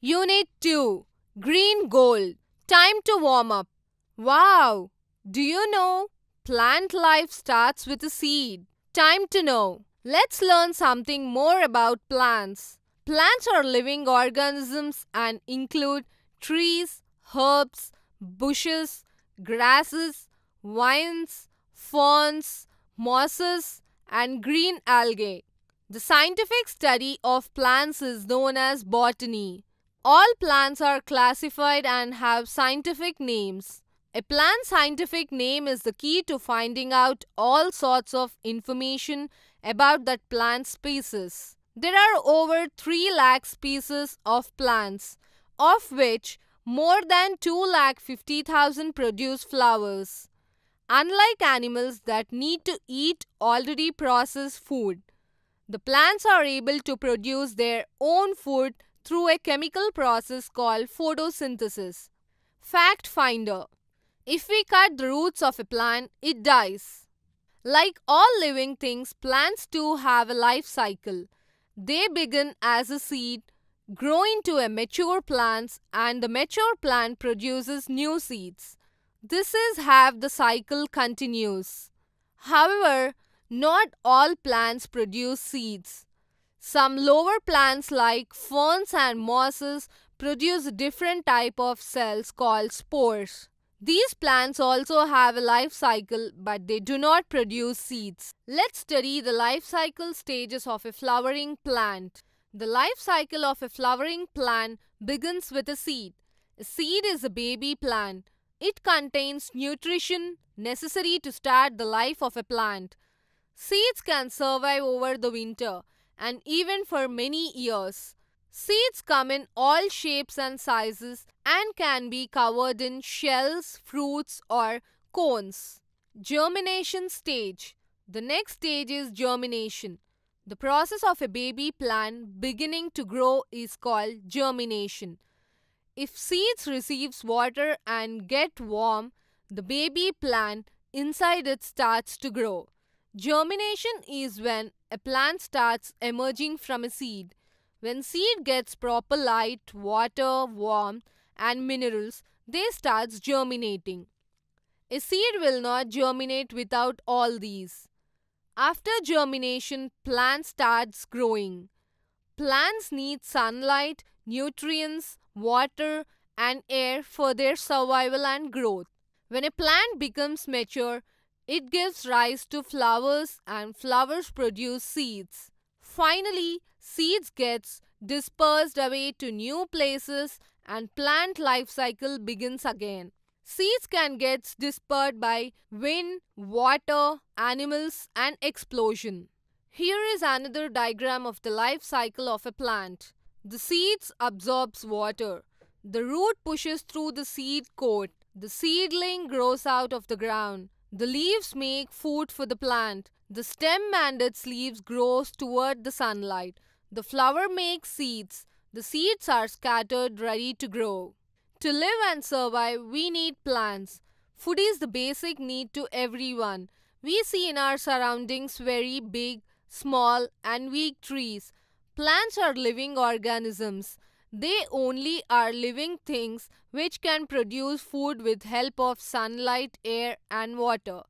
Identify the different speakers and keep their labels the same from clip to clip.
Speaker 1: Unit 2 Green Gold Time to warm up. Wow! Do you know? Plant life starts with a seed. Time to know. Let's learn something more about plants. Plants are living organisms and include trees, herbs, bushes, grasses, vines, ferns, mosses, and green algae. The scientific study of plants is known as botany. All plants are classified and have scientific names. A plant's scientific name is the key to finding out all sorts of information about that plant species. There are over 3 lakh species of plants, of which more than 2 lakh 50,000 produce flowers. Unlike animals that need to eat already processed food, the plants are able to produce their own food through a chemical process called photosynthesis. Fact finder. If we cut the roots of a plant, it dies. Like all living things, plants too have a life cycle. They begin as a seed, grow into a mature plant, and the mature plant produces new seeds. This is how the cycle continues. However, not all plants produce seeds. Some lower plants like ferns and mosses produce different type of cells called spores. These plants also have a life cycle but they do not produce seeds. Let's study the life cycle stages of a flowering plant. The life cycle of a flowering plant begins with a seed. A seed is a baby plant. It contains nutrition necessary to start the life of a plant. Seeds can survive over the winter and even for many years. Seeds come in all shapes and sizes and can be covered in shells, fruits, or cones. Germination stage. The next stage is germination. The process of a baby plant beginning to grow is called germination. If seeds receives water and get warm, the baby plant inside it starts to grow. Germination is when a plant starts emerging from a seed. When seed gets proper light, water, warmth and minerals, they starts germinating. A seed will not germinate without all these. After germination, plant starts growing. Plants need sunlight, nutrients, water and air for their survival and growth. When a plant becomes mature, it gives rise to flowers and flowers produce seeds. Finally, seeds gets dispersed away to new places and plant life cycle begins again. Seeds can get dispersed by wind, water, animals and explosion. Here is another diagram of the life cycle of a plant. The seeds absorbs water. The root pushes through the seed coat. The seedling grows out of the ground. The leaves make food for the plant. The stem and its leaves grows toward the sunlight. The flower makes seeds. The seeds are scattered ready to grow. To live and survive, we need plants. Food is the basic need to everyone. We see in our surroundings very big, small, and weak trees. Plants are living organisms. They only are living things which can produce food with help of sunlight, air and water.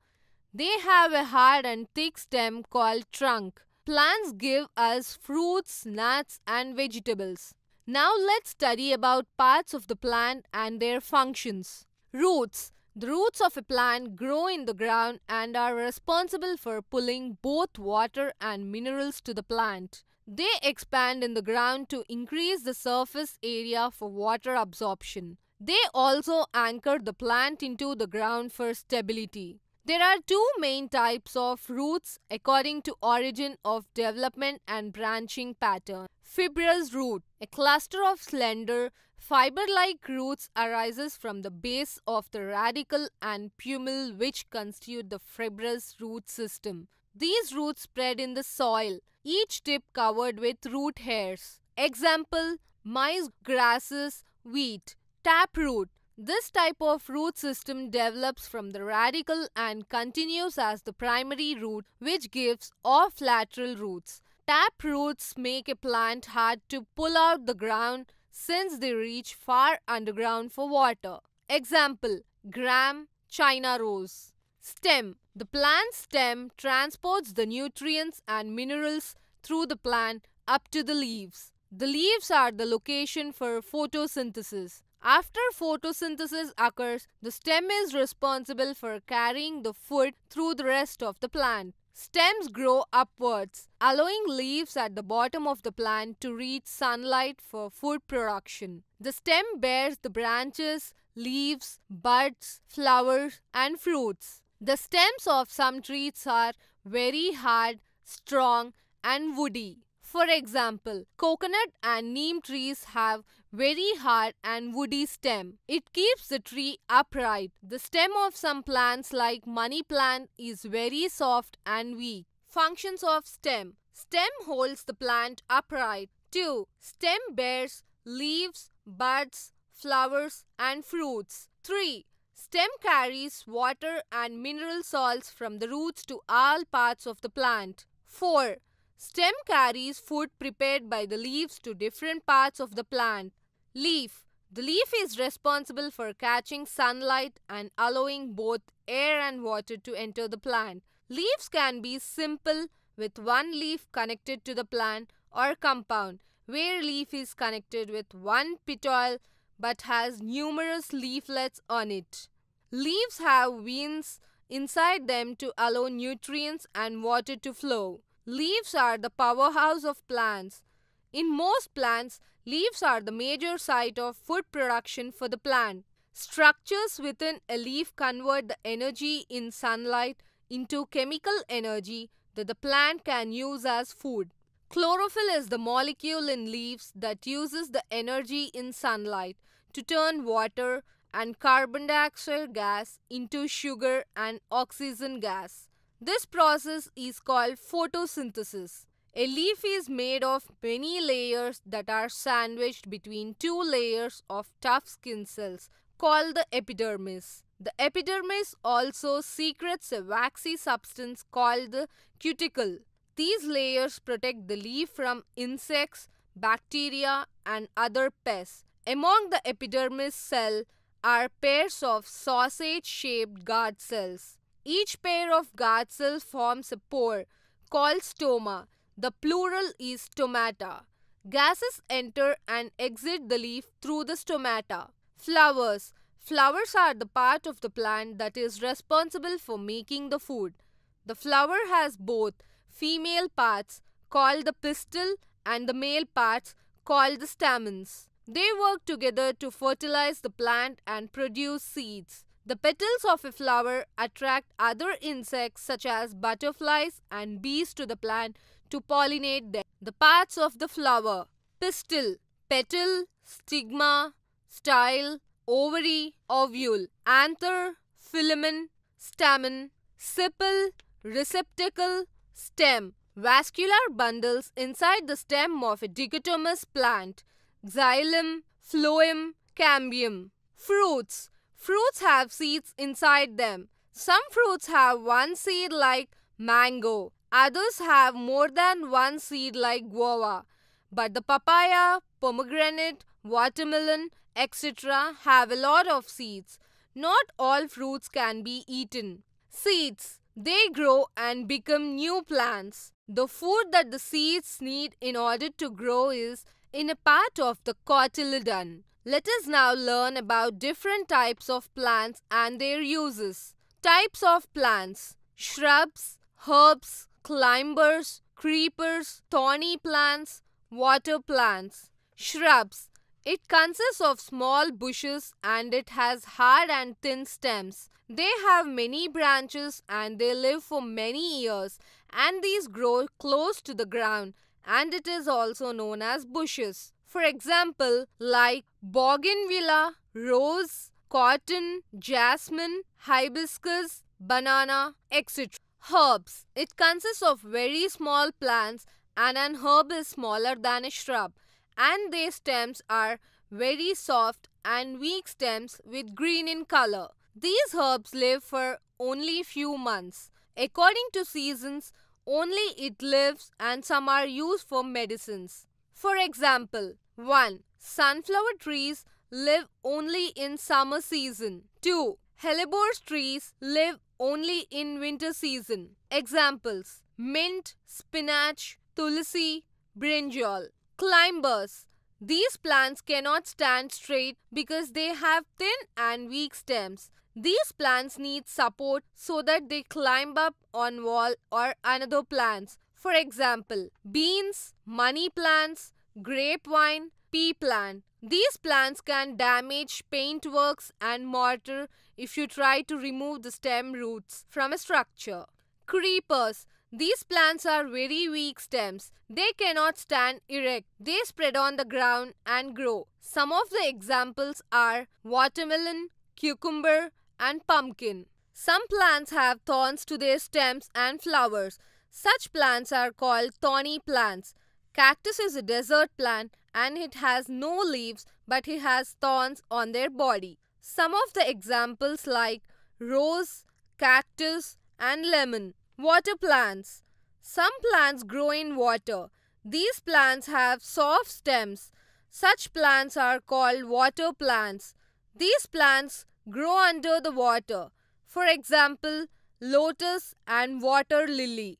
Speaker 1: They have a hard and thick stem called trunk. Plants give us fruits, nuts and vegetables. Now let's study about parts of the plant and their functions. Roots. The roots of a plant grow in the ground and are responsible for pulling both water and minerals to the plant. They expand in the ground to increase the surface area for water absorption. They also anchor the plant into the ground for stability. There are two main types of roots according to origin of development and branching pattern. Fibrous root, a cluster of slender, fiber-like roots arises from the base of the radical and pumil which constitute the fibrous root system. These roots spread in the soil, each tip covered with root hairs. Example, maize, grasses, wheat. Taproot. This type of root system develops from the radical and continues as the primary root which gives off lateral roots. Tap roots make a plant hard to pull out the ground since they reach far underground for water. Example, gram, China rose. Stem. The plant stem transports the nutrients and minerals through the plant up to the leaves. The leaves are the location for photosynthesis. After photosynthesis occurs, the stem is responsible for carrying the food through the rest of the plant. Stems grow upwards, allowing leaves at the bottom of the plant to reach sunlight for food production. The stem bears the branches, leaves, buds, flowers, and fruits. The stems of some trees are very hard, strong and woody. For example, coconut and neem trees have very hard and woody stem. It keeps the tree upright. The stem of some plants like money plant is very soft and weak. Functions of stem. Stem holds the plant upright. 2. Stem bears leaves, buds, flowers and fruits. 3. Stem carries water and mineral salts from the roots to all parts of the plant. 4. Stem carries food prepared by the leaves to different parts of the plant. Leaf. The leaf is responsible for catching sunlight and allowing both air and water to enter the plant. Leaves can be simple with one leaf connected to the plant or compound where leaf is connected with one petiole but has numerous leaflets on it. Leaves have veins inside them to allow nutrients and water to flow. Leaves are the powerhouse of plants. In most plants, leaves are the major site of food production for the plant. Structures within a leaf convert the energy in sunlight into chemical energy that the plant can use as food. Chlorophyll is the molecule in leaves that uses the energy in sunlight to turn water and carbon dioxide gas into sugar and oxygen gas. This process is called photosynthesis. A leaf is made of many layers that are sandwiched between two layers of tough skin cells called the epidermis. The epidermis also secretes a waxy substance called the cuticle. These layers protect the leaf from insects, bacteria, and other pests. Among the epidermis cell are pairs of sausage-shaped guard cells. Each pair of guard cells forms a pore called stoma. The plural is stomata. Gases enter and exit the leaf through the stomata. Flowers. Flowers are the part of the plant that is responsible for making the food. The flower has both female parts called the pistil and the male parts called the stamens. They work together to fertilize the plant and produce seeds. The petals of a flower attract other insects such as butterflies and bees to the plant to pollinate them. The parts of the flower pistil, petal, stigma, style, ovary, ovule, anther, filament, stamen, sepal, receptacle, stem, vascular bundles inside the stem of a dichotomous plant xylem, phloem, cambium. Fruits. Fruits have seeds inside them. Some fruits have one seed like mango. Others have more than one seed like guava. But the papaya, pomegranate, watermelon, etc. have a lot of seeds. Not all fruits can be eaten. Seeds. They grow and become new plants. The food that the seeds need in order to grow is in a part of the cotyledon. Let us now learn about different types of plants and their uses. Types of plants shrubs, herbs, climbers, creepers, thorny plants, water plants. Shrubs it consists of small bushes and it has hard and thin stems. They have many branches and they live for many years and these grow close to the ground and it is also known as bushes. For example, like bougainvillea, rose, cotton, jasmine, hibiscus, banana, etc. Herbs. It consists of very small plants and an herb is smaller than a shrub and their stems are very soft and weak stems with green in color. These herbs live for only few months. According to seasons, only it lives and some are used for medicines. For example, 1. Sunflower trees live only in summer season. 2. Hellebore trees live only in winter season. Examples mint, spinach, tulsi, brinjal. Climbers. These plants cannot stand straight because they have thin and weak stems. These plants need support so that they climb up on wall or another plants. For example, beans, money plants, grapevine, pea plant. These plants can damage paintworks and mortar if you try to remove the stem roots from a structure. Creepers. These plants are very weak stems. They cannot stand erect. They spread on the ground and grow. Some of the examples are watermelon, cucumber, and pumpkin. Some plants have thorns to their stems and flowers. Such plants are called thorny plants. Cactus is a desert plant and it has no leaves but it has thorns on their body. Some of the examples like rose, cactus and lemon. Water plants. Some plants grow in water. These plants have soft stems. Such plants are called water plants. These plants grow under the water. For example, lotus and water lily.